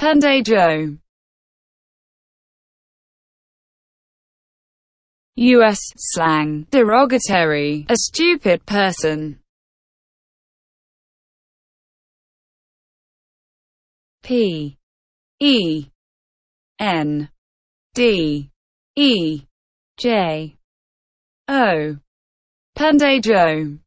Pandejo U.S. slang, derogatory, a stupid person. P. E. N. D. E. J. O. Pandejo